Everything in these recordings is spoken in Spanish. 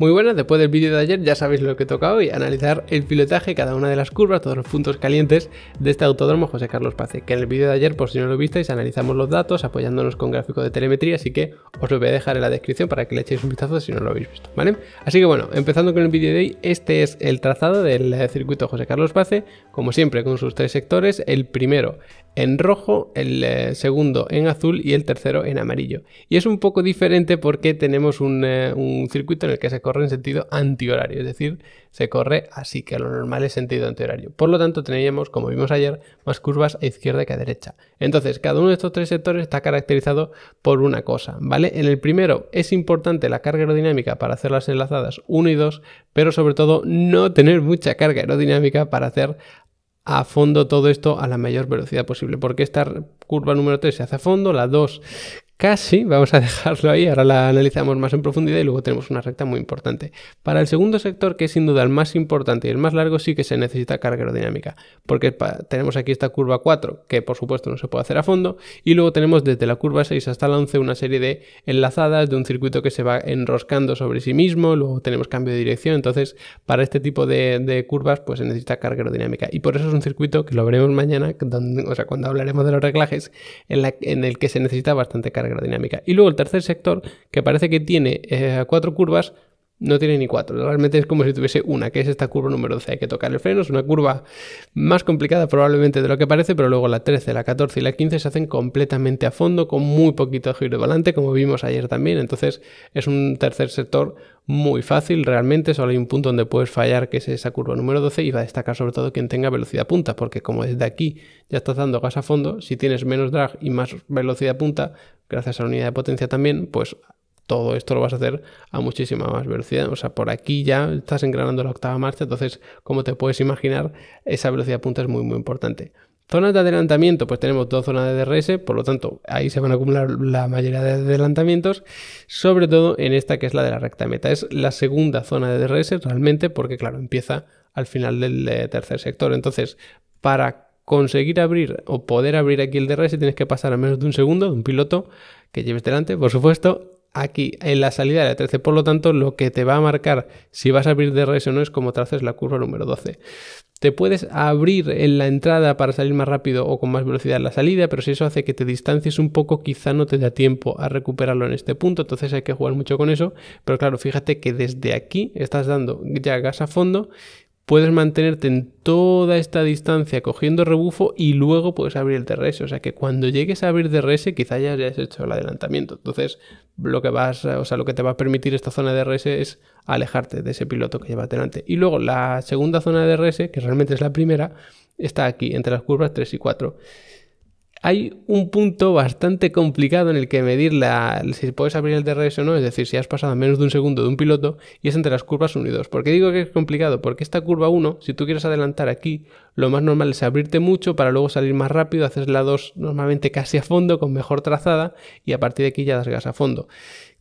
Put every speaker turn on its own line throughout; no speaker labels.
Muy buenas, después del vídeo de ayer ya sabéis lo que toca hoy, analizar el pilotaje, cada una de las curvas, todos los puntos calientes de este autódromo José Carlos Pace, que en el vídeo de ayer, por si no lo visteis, analizamos los datos apoyándonos con gráficos de telemetría, así que os lo voy a dejar en la descripción para que le echéis un vistazo si no lo habéis visto, ¿vale? Así que bueno, empezando con el vídeo de hoy, este es el trazado del eh, circuito José Carlos Pace, como siempre con sus tres sectores, el primero en rojo, el eh, segundo en azul y el tercero en amarillo. Y es un poco diferente porque tenemos un, eh, un circuito en el que se corre en sentido antihorario, es decir, se corre así que lo normal es sentido antihorario. Por lo tanto, teníamos, como vimos ayer, más curvas a izquierda que a derecha. Entonces, cada uno de estos tres sectores está caracterizado por una cosa, ¿vale? En el primero es importante la carga aerodinámica para hacer las enlazadas 1 y 2, pero sobre todo no tener mucha carga aerodinámica para hacer a fondo todo esto a la mayor velocidad posible, porque esta curva número 3 se hace a fondo, la 2 casi, vamos a dejarlo ahí, ahora la analizamos más en profundidad y luego tenemos una recta muy importante. Para el segundo sector, que es sin duda el más importante y el más largo, sí que se necesita carga aerodinámica, porque tenemos aquí esta curva 4, que por supuesto no se puede hacer a fondo, y luego tenemos desde la curva 6 hasta la 11 una serie de enlazadas de un circuito que se va enroscando sobre sí mismo, luego tenemos cambio de dirección, entonces para este tipo de, curvas pues se necesita carga aerodinámica, y por eso es un circuito que lo veremos mañana, o sea, cuando hablaremos de los reglajes, en el que se necesita bastante carga y luego el tercer sector, que parece que tiene eh, cuatro curvas, no tiene ni cuatro, realmente es como si tuviese una, que es esta curva número 12. Hay que tocar el freno, es una curva más complicada probablemente de lo que parece, pero luego la 13, la 14 y la 15 se hacen completamente a fondo, con muy poquito giro de volante, como vimos ayer también. Entonces es un tercer sector muy fácil, realmente solo hay un punto donde puedes fallar, que es esa curva número 12, y va a destacar sobre todo quien tenga velocidad punta, porque como desde aquí ya estás dando gas a fondo, si tienes menos drag y más velocidad punta, gracias a la unidad de potencia también, pues todo esto lo vas a hacer a muchísima más velocidad. O sea, por aquí ya estás engranando la octava marcha, entonces, como te puedes imaginar, esa velocidad punta es muy, muy importante. Zonas de adelantamiento, pues tenemos dos zonas de DRS, por lo tanto, ahí se van a acumular la mayoría de adelantamientos, sobre todo en esta que es la de la recta meta. Es la segunda zona de DRS realmente, porque claro, empieza al final del tercer sector. Entonces, para conseguir abrir o poder abrir aquí el DRS tienes que pasar a menos de un segundo de un piloto que lleves delante, por supuesto, aquí en la salida de la 13. Por lo tanto, lo que te va a marcar si vas a abrir DRS o no es como traces la curva número 12. Te puedes abrir en la entrada para salir más rápido o con más velocidad la salida, pero si eso hace que te distancies un poco, quizá no te da tiempo a recuperarlo en este punto, entonces hay que jugar mucho con eso. Pero claro, fíjate que desde aquí estás dando ya gas a fondo, puedes mantenerte en toda esta distancia cogiendo rebufo y luego puedes abrir el DRS. O sea que cuando llegues a abrir DRS, quizá ya hayas hecho el adelantamiento. Entonces, lo que vas, eh, o sea, lo que te va a permitir esta zona de R.S. es alejarte de ese piloto que lleva delante. Y luego la segunda zona de R.S., que realmente es la primera, está aquí, entre las curvas 3 y 4 hay un punto bastante complicado en el que medir la, si puedes abrir el DRS o no, es decir, si has pasado menos de un segundo de un piloto, y es entre las curvas 1 y 2. ¿Por qué digo que es complicado? Porque esta curva 1, si tú quieres adelantar aquí, lo más normal es abrirte mucho para luego salir más rápido, haces la 2 normalmente casi a fondo, con mejor trazada, y a partir de aquí ya das gas a fondo.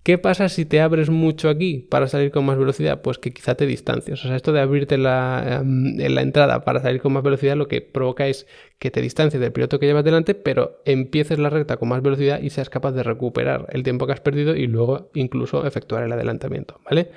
¿Qué pasa si te abres mucho aquí para salir con más velocidad? Pues que quizá te distancias. O sea, esto de abrirte la, em, en la entrada para salir con más velocidad lo que provoca es que te distancies del piloto que llevas delante, pero empieces la recta con más velocidad y seas capaz de recuperar el tiempo que has perdido y luego incluso efectuar el adelantamiento, ¿vale?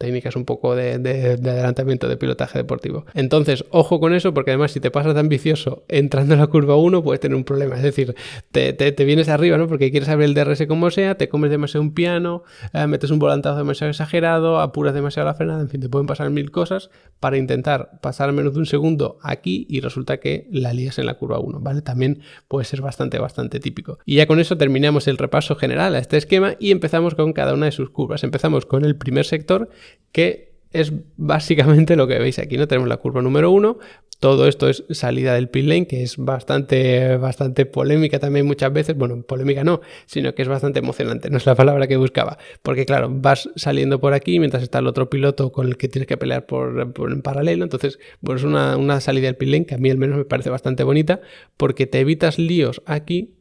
técnicas un poco de, adelantamiento de pilotaje deportivo. Entonces, ojo con eso, porque además si te pasas de ambicioso entrando en la curva 1, puedes tener un problema. Es decir, te, vienes arriba, ¿no? Porque quieres abrir el DRS como sea, te comes demasiado un piano, eh, metes un volantazo demasiado exagerado, apuras demasiado la frenada, en fin, te pueden pasar mil cosas para intentar pasar al menos de un segundo aquí y resulta que la lías en la curva 1, ¿vale? También puede ser bastante, bastante típico. Y ya con eso terminamos el repaso general a este esquema y empezamos con cada una de sus curvas. Empezamos con el primer sector que es básicamente lo que veis aquí, ¿no? Tenemos la curva número uno todo esto es salida del pit lane, que es bastante, bastante polémica también muchas veces. Bueno, polémica no, sino que es bastante emocionante, no es la palabra que buscaba. Porque claro, vas saliendo por aquí mientras está el otro piloto con el que tienes que pelear por, en paralelo. Entonces, pues una, una salida del pit lane que a mí al menos me parece bastante bonita, porque te evitas líos aquí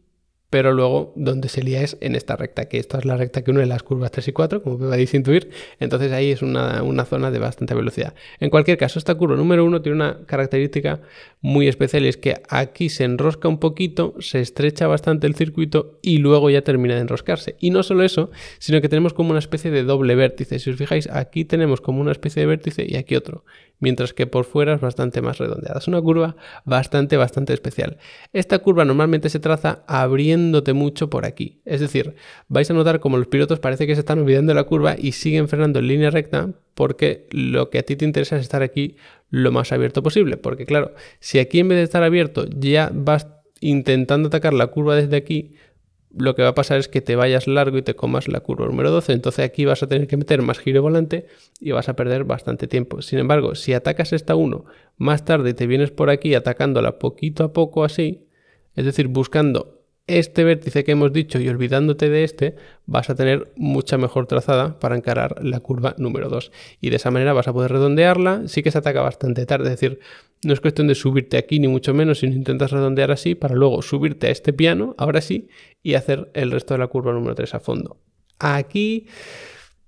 pero luego donde se lía es en esta recta, que esta es la recta que une las curvas 3 y 4, como podéis intuir, entonces ahí es una, una, zona de bastante velocidad. En cualquier caso, esta curva número 1 tiene una característica muy especial, y es que aquí se enrosca un poquito, se estrecha bastante el circuito y luego ya termina de enroscarse. Y no solo eso, sino que tenemos como una especie de doble vértice, si os fijáis, aquí tenemos como una especie de vértice y aquí otro mientras que por fuera es bastante más redondeada. Es una curva bastante, bastante especial. Esta curva normalmente se traza abriéndote mucho por aquí. Es decir, vais a notar como los pilotos parece que se están olvidando de la curva y siguen frenando en línea recta porque lo que a ti te interesa es estar aquí lo más abierto posible. Porque claro, si aquí en vez de estar abierto ya vas intentando atacar la curva desde aquí, lo que va a pasar es que te vayas largo y te comas la curva número 12. Entonces aquí vas a tener que meter más giro volante y vas a perder bastante tiempo. Sin embargo, si atacas esta 1 más tarde y te vienes por aquí atacándola poquito a poco así, es decir, buscando este vértice que hemos dicho y olvidándote de este, vas a tener mucha mejor trazada para encarar la curva número 2. Y de esa manera vas a poder redondearla. Sí que se ataca bastante tarde, es decir, no es cuestión de subirte aquí ni mucho menos, sino intentas redondear así para luego subirte a este piano, ahora sí, y hacer el resto de la curva número 3 a fondo. Aquí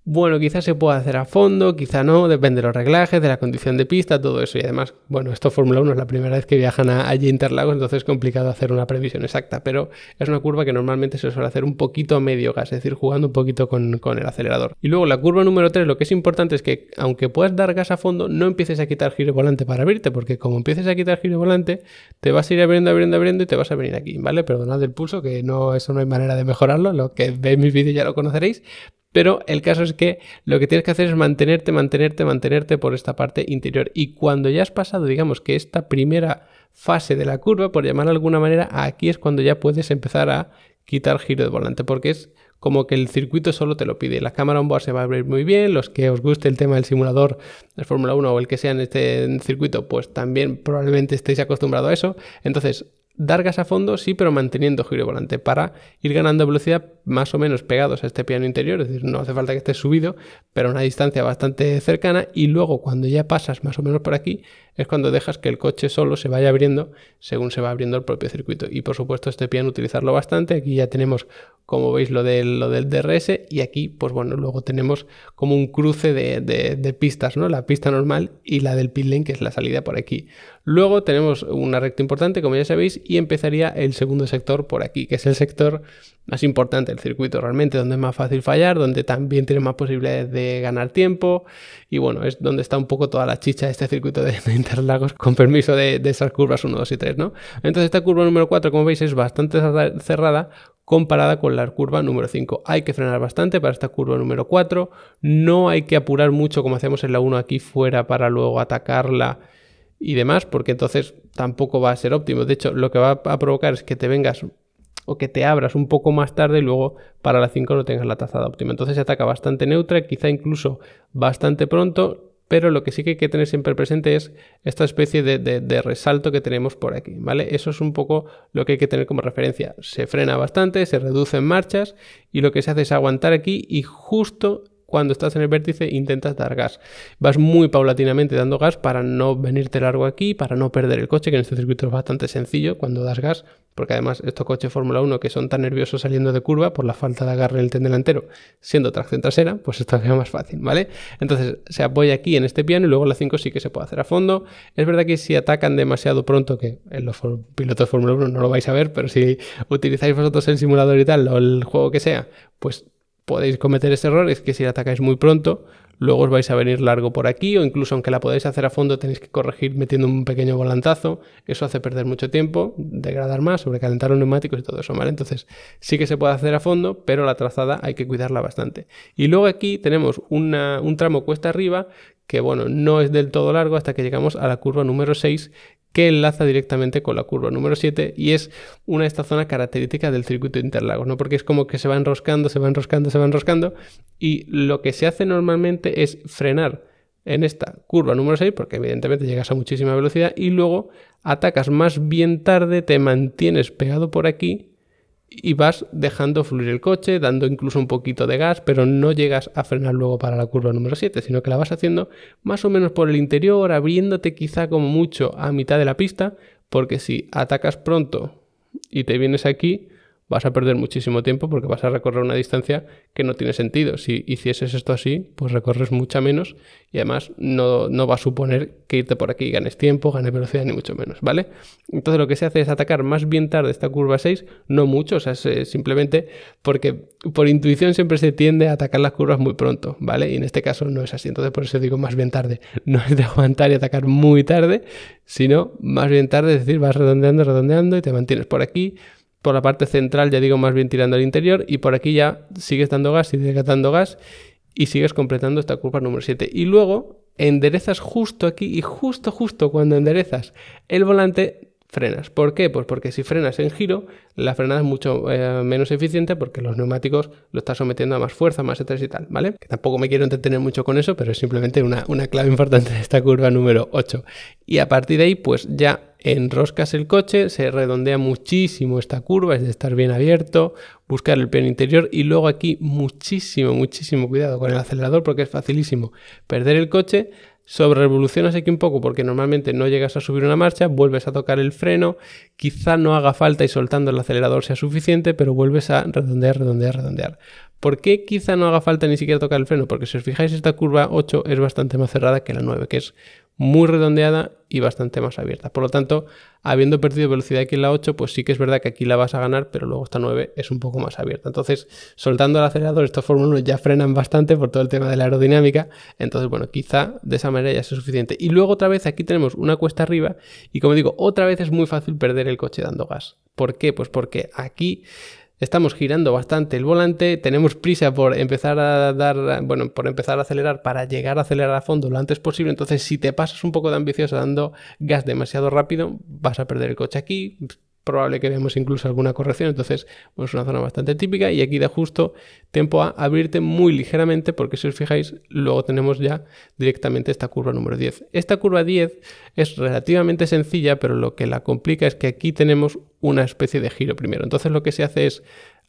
bueno, quizás se pueda hacer a fondo, quizá no, depende de los reglajes, de la condición de pista, todo eso. Y además, bueno, esto Fórmula 1 es la primera vez que viajan allí a Interlagos, entonces es complicado hacer una previsión exacta, pero es una curva que normalmente se suele hacer un poquito a medio gas, es decir, jugando un poquito con, el acelerador. Y luego la curva número 3, lo que es importante es que aunque puedas dar gas a fondo, no empieces a quitar giro volante para abrirte, porque como empieces a quitar giro volante, te vas a ir abriendo, abriendo, abriendo y te vas a venir aquí, ¿vale? Perdonad el pulso, que no, eso no hay manera de mejorarlo, lo que veis mis vídeos ya lo conoceréis, pero el caso es que lo que tienes que hacer es mantenerte, mantenerte, mantenerte por esta parte interior. Y cuando ya has pasado, digamos que esta primera fase de la curva, por llamar de alguna manera, aquí es cuando ya puedes empezar a quitar giro de volante, porque es como que el circuito solo te lo pide. La cámara onboard se va a abrir muy bien. Los que os guste el tema del simulador de Fórmula 1 o el que sea en este circuito, pues también probablemente estéis acostumbrados a eso. Entonces, dar gas a fondo, sí, pero manteniendo giro volante para ir ganando velocidad más o menos pegados a este piano interior, es decir, no hace falta que esté subido, pero a una distancia bastante cercana y luego cuando ya pasas más o menos por aquí es cuando dejas que el coche solo se vaya abriendo según se va abriendo el propio circuito y por supuesto este piano utilizarlo bastante, aquí ya tenemos como veis lo del, lo del DRS y aquí pues bueno luego tenemos como un cruce de, de, de pistas, ¿no? la pista normal y la del pit lane que es la salida por aquí. Luego tenemos una recta importante, como ya sabéis, y empezaría el segundo sector por aquí, que es el sector más importante del circuito realmente, donde es más fácil fallar, donde también tiene más posibilidades de ganar tiempo. Y bueno, es donde está un poco toda la chicha de este circuito de, Interlagos, con permiso de, esas curvas 1, 2 y 3, ¿no? Entonces esta curva número 4, como veis, es bastante cerrada comparada con la curva número 5. Hay que frenar bastante para esta curva número 4, no hay que apurar mucho como hacemos en la 1 aquí fuera para luego atacarla y demás, porque entonces tampoco va a ser óptimo. De hecho, lo que va a provocar es que te vengas o que te abras un poco más tarde y luego para las 5 no tengas la tazada óptima. Entonces se ataca bastante neutra, quizá incluso bastante pronto, pero lo que sí que hay que tener siempre presente es esta especie de, resalto que tenemos por aquí, ¿vale? Eso es un poco lo que hay que tener como referencia. Se frena bastante, se reduce en marchas y lo que se hace es aguantar aquí y justo cuando estás en el vértice intentas dar gas. Vas muy paulatinamente dando gas para no venirte largo aquí, para no perder el coche, que en este circuito es bastante sencillo cuando das gas, porque además estos coches Fórmula 1 que son tan nerviosos saliendo de curva por la falta de agarre en el tren delantero, siendo tracción trasera, pues es más fácil, ¿vale? Entonces se apoya aquí en este piano y luego la 5 sí que se puede hacer a fondo. Es verdad que si atacan demasiado pronto, que en los pilotos Fórmula 1 no lo vais a ver, pero si utilizáis vosotros el simulador y tal, o el juego que sea, pues podéis cometer ese error es que si la atacáis muy pronto, luego os vais a venir largo por aquí o incluso aunque la podáis hacer a fondo tenéis que corregir metiendo un pequeño volantazo, eso hace perder mucho tiempo, degradar más, sobrecalentar los neumáticos y todo eso, ¿vale? Entonces sí que se puede hacer a fondo, pero la trazada hay que cuidarla bastante. Y luego aquí tenemos un tramo cuesta arriba que bueno, no es del todo largo hasta que llegamos a la curva número 6, que enlaza directamente con la curva número 7 y es una de estas zonas características del circuito de Interlagos, ¿no? Porque es como que se va enroscando, se va enroscando, se va enroscando y lo que se hace normalmente es frenar en esta curva número 6 porque evidentemente llegas a muchísima velocidad y luego atacas más bien tarde, te mantienes pegado por aquí y vas dejando fluir el coche, dando incluso un poquito de gas, pero no llegas a frenar luego para la curva número 7, sino que la vas haciendo más o menos por el interior, abriéndote quizá como mucho a mitad de la pista, porque si atacas pronto y te vienes aquí, vas a perder muchísimo tiempo porque vas a recorrer una distancia que no tiene sentido. Si hicieses esto así, pues recorres mucha menos y además no, no va a suponer que irte por aquí ganes tiempo, ganes velocidad, ni mucho menos, ¿vale? Entonces lo que se hace es atacar más bien tarde esta curva 6, no mucho, o sea, es, eh, simplemente porque por intuición siempre se tiende a atacar las curvas muy pronto, ¿vale? Y en este caso no es así, entonces por eso digo más bien tarde, no es de aguantar y atacar muy tarde, sino más bien tarde, es decir, vas redondeando, redondeando y te mantienes por aquí, por la parte central, ya digo, más bien tirando al interior, y por aquí ya sigues dando gas, sigues dando gas y sigues completando esta curva número 7. Y luego enderezas justo aquí y justo, justo cuando enderezas el volante, frenas. ¿Por qué? Pues porque si frenas en giro, la frenada es mucho eh, menos eficiente porque los neumáticos lo están sometiendo a más fuerza, más estrés y tal, ¿vale? tampoco me quiero entretener mucho con eso, pero es simplemente una, una clave importante de esta curva número 8. Y a partir de ahí, pues ya enroscas el coche, se redondea muchísimo esta curva, es de estar bien abierto, buscar el pleno interior y luego aquí muchísimo, muchísimo cuidado con el acelerador porque es facilísimo perder el coche, sobre revolucionas aquí un poco porque normalmente no llegas a subir una marcha, vuelves a tocar el freno, quizá no haga falta y soltando el acelerador sea suficiente, pero vuelves a redondear, redondear, redondear. ¿Por qué quizá no haga falta ni siquiera tocar el freno? Porque si os fijáis esta curva 8 es bastante más cerrada que la 9, que es muy redondeada y bastante más abierta. Por lo tanto, habiendo perdido velocidad aquí en la 8, pues sí que es verdad que aquí la vas a ganar, pero luego esta 9 es un poco más abierta. Entonces, soltando el acelerador, estos Fórmula 1 ya frenan bastante por todo el tema de la aerodinámica. Entonces, bueno, quizá de esa manera ya sea suficiente. Y luego otra vez aquí tenemos una cuesta arriba y como digo, otra vez es muy fácil perder el coche dando gas. ¿Por qué? Pues porque aquí estamos girando bastante el volante, tenemos prisa por empezar a dar, bueno, por empezar a acelerar para llegar a acelerar a fondo lo antes posible. Entonces, si te pasas un poco de ambicioso dando gas demasiado rápido, vas a perder el coche aquí, probable que veamos incluso alguna corrección. Entonces, pues es una zona bastante típica y aquí da justo tiempo a abrirte muy ligeramente porque si os fijáis, luego tenemos ya directamente esta curva número 10. Esta curva 10 es relativamente sencilla, pero lo que la complica es que aquí tenemos una especie de giro primero. Entonces lo que se hace es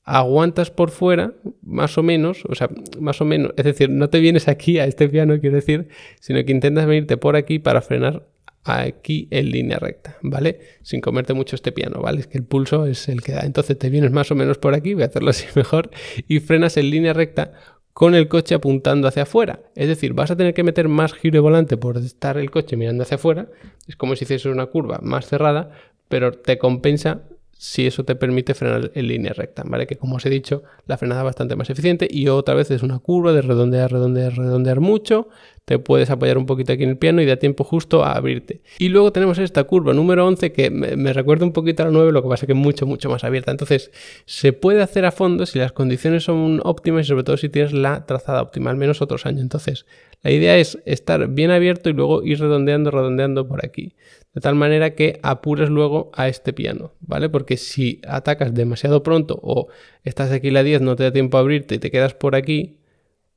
aguantas por fuera, más o menos, o sea, más o menos, es decir, no te vienes aquí a este piano, quiero decir, sino que intentas venirte por aquí para frenar aquí en línea recta, ¿vale? Sin comerte mucho este piano, ¿vale? Es que el pulso es el que da. Entonces te vienes más o menos por aquí, voy a hacerlo así mejor, y frenas en línea recta con el coche apuntando hacia afuera. Es decir, vas a tener que meter más giro de volante por estar el coche mirando hacia afuera. Es como si hiciese una curva más cerrada, pero te compensa si eso te permite frenar en línea recta, ¿vale? Que como os he dicho, la frenada es bastante más eficiente y otra vez es una curva de redondear, redondear, redondear mucho, te puedes apoyar un poquito aquí en el piano y da tiempo justo a abrirte. Y luego tenemos esta curva número 11 que me, recuerda un poquito a la 9, lo que pasa que es mucho, mucho más abierta. Entonces, se puede hacer a fondo si las condiciones son óptimas y sobre todo si tienes la trazada óptima, al menos otros años. Entonces, la idea es estar bien abierto y luego ir redondeando, redondeando por aquí de tal manera que apures luego a este piano, ¿vale? Porque si atacas demasiado pronto o estás aquí la 10, no te da tiempo a abrirte y te quedas por aquí,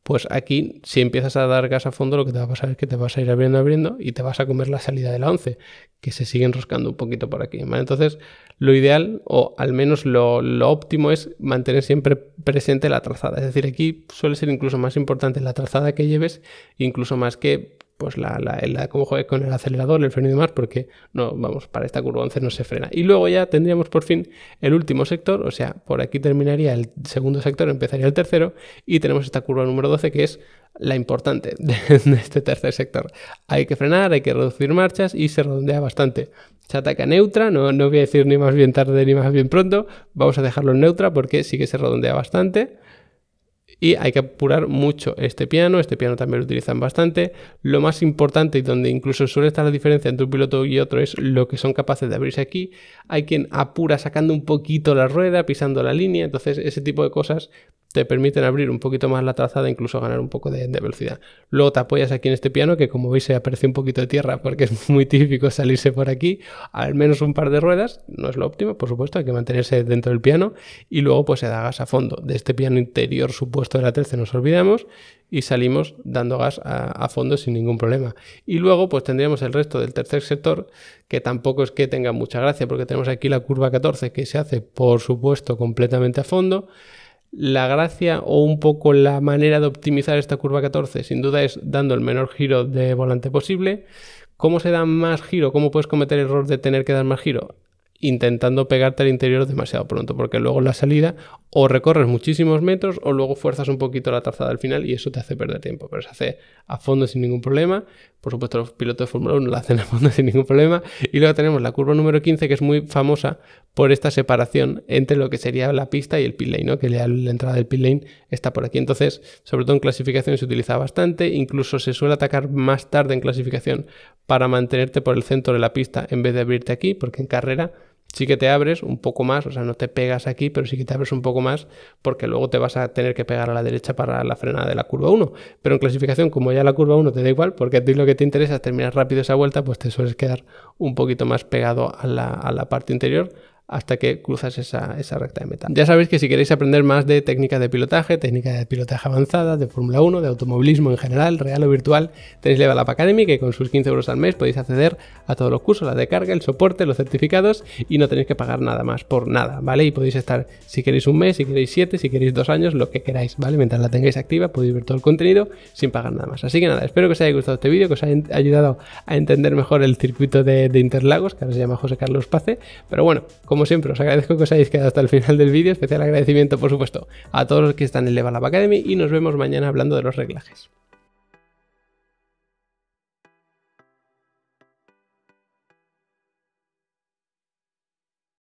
pues aquí si empiezas a dar gas a fondo lo que te va a pasar es que te vas a ir abriendo, abriendo y te vas a comer la salida de la 11, que se sigue enroscando un poquito por aquí, ¿vale? Entonces lo ideal o al menos lo, lo óptimo es mantener siempre presente la trazada, es decir, aquí suele ser incluso más importante la trazada que lleves, incluso más que pues la, la, cómo juegue con el acelerador, el freno y demás, porque no, vamos, para esta curva 11 no se frena. Y luego ya tendríamos por fin el último sector, o sea, por aquí terminaría el segundo sector, empezaría el tercero, y tenemos esta curva número 12 que es la importante de, este tercer sector. Hay que frenar, hay que reducir marchas y se redondea bastante. Se ataca neutra, no, no voy a decir ni más bien tarde ni más bien pronto, vamos a dejarlo en neutra porque sí que se redondea bastante y hay que apurar mucho este piano, este piano también lo utilizan bastante. Lo más importante y donde incluso suele estar la diferencia entre un piloto y otro es lo que son capaces de abrirse aquí. Hay quien apura sacando un poquito la rueda, pisando la línea, entonces ese tipo de cosas te permiten abrir un poquito más la trazada, incluso ganar un poco de, velocidad. Luego te apoyas aquí en este piano que como veis se aparece un poquito de tierra porque es muy típico salirse por aquí, al menos un par de ruedas, no es lo óptimo, por supuesto, hay que mantenerse dentro del piano y luego pues se da gas a fondo de este piano interior supuesto de la 13 nos olvidamos y salimos dando gas a, fondo sin ningún problema. Y luego pues tendríamos el resto del tercer sector que tampoco es que tenga mucha gracia porque tenemos aquí la curva 14 que se hace por supuesto completamente a fondo. La gracia o un poco la manera de optimizar esta curva 14 sin duda es dando el menor giro de volante posible. ¿Cómo se da más giro? ¿Cómo puedes cometer el error de tener que dar más giro? intentando pegarte al interior demasiado pronto, porque luego en la salida o recorres muchísimos metros o luego fuerzas un poquito la trazada al final y eso te hace perder tiempo, pero se hace a fondo sin ningún problema. Por supuesto, los pilotos de Fórmula 1 la hacen a fondo sin ningún problema. Y luego tenemos la curva número 15, que es muy famosa por esta separación entre lo que sería la pista y el pit lane, ¿no? que la, la entrada del pit lane está por aquí. Entonces, sobre todo en clasificación se utiliza bastante, incluso se suele atacar más tarde en clasificación para mantenerte por el centro de la pista en vez de abrirte aquí, porque en carrera sí que te abres un poco más, o sea, no te pegas aquí, pero sí que te abres un poco más porque luego te vas a tener que pegar a la derecha para la frenada de la curva 1. Pero en clasificación, como ya la curva 1 te da igual, porque a ti lo que te interesa es terminar rápido esa vuelta, pues te sueles quedar un poquito más pegado a la, a la parte interior hasta que cruzas esa, recta de meta. Ya sabéis que si queréis aprender más de técnicas de pilotaje, técnicas de pilotaje avanzada, de Fórmula 1, de automovilismo en general, real o virtual, tenéis la Up Academy, que con sus 15 euros al mes podéis acceder a todos los cursos, la de carga, el soporte, los certificados y no tenéis que pagar nada más por nada, ¿vale? Y podéis estar si queréis un mes, si queréis siete, si queréis dos años, lo que queráis, ¿vale? Mientras la tengáis activa podéis ver todo el contenido sin pagar nada más. Así que nada, espero que os haya gustado este vídeo, que os haya ayudado a entender mejor el circuito de, de Interlagos, que ahora se llama José Carlos Pace, pero bueno, como como siempre, os agradezco que os hayáis quedado hasta el final del vídeo. Especial agradecimiento, por supuesto, a todos los que están en Level Up Academy y nos vemos mañana hablando de los reglajes.